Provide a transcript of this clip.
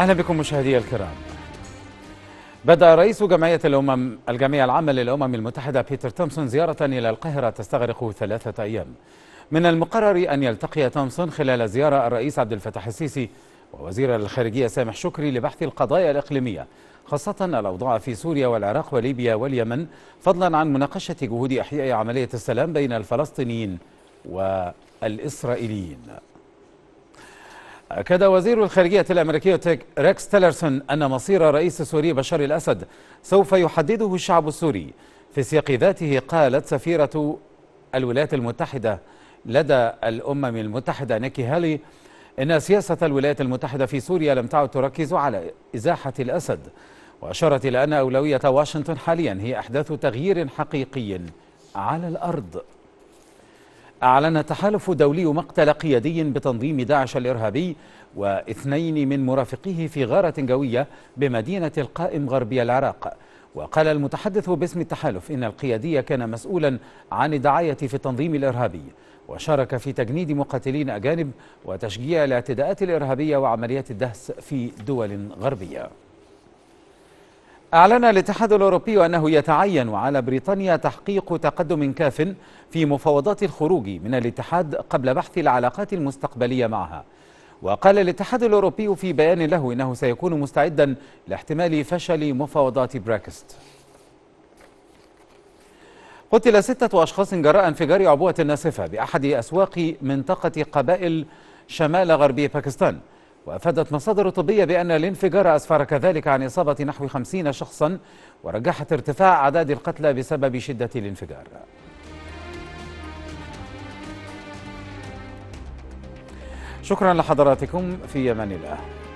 أهلا بكم مشاهدي الكرام بدأ رئيس جمعية الأمم الجمعية العامة للأمم المتحدة بيتر تومسون زيارة إلى القاهرة تستغرق ثلاثة أيام من المقرر أن يلتقي تومسون خلال زيارة الرئيس عبد الفتاح السيسي ووزير الخارجية سامح شكري لبحث القضايا الإقليمية خاصة الأوضاع في سوريا والعراق وليبيا واليمن فضلا عن مناقشة جهود إحياء عملية السلام بين الفلسطينيين والإسرائيليين أكد وزير الخارجية الأمريكية ريكس تيلرسون أن مصير رئيس سوري بشار الأسد سوف يحدده الشعب السوري في سياق ذاته قالت سفيرة الولايات المتحدة لدى الأمم المتحدة نيكي هالي إن سياسة الولايات المتحدة في سوريا لم تعد تركز على إزاحة الأسد وأشارت إلى أن أولوية واشنطن حاليا هي أحداث تغيير حقيقي على الأرض أعلن تحالف دولي مقتل قيادي بتنظيم داعش الإرهابي واثنين من مرافقيه في غارة جوية بمدينة القائم غربي العراق وقال المتحدث باسم التحالف إن القيادي كان مسؤولا عن الدعاية في التنظيم الإرهابي وشارك في تجنيد مقاتلين أجانب وتشجيع الاعتداءات الإرهابية وعمليات الدهس في دول غربية أعلن الاتحاد الأوروبي أنه يتعين على بريطانيا تحقيق تقدم كاف في مفاوضات الخروج من الاتحاد قبل بحث العلاقات المستقبلية معها وقال الاتحاد الأوروبي في بيان له أنه سيكون مستعدا لاحتمال فشل مفاوضات بريكست قتل ستة أشخاص جراء انفجار عبوة ناسفة بأحد أسواق منطقة قبائل شمال غربي باكستان وأفادت مصادر طبية بأن الانفجار أسفر كذلك عن إصابة نحو خمسين شخصا ورجحت ارتفاع أعداد القتلى بسبب شدة الانفجار شكرا لحضراتكم في يمن الله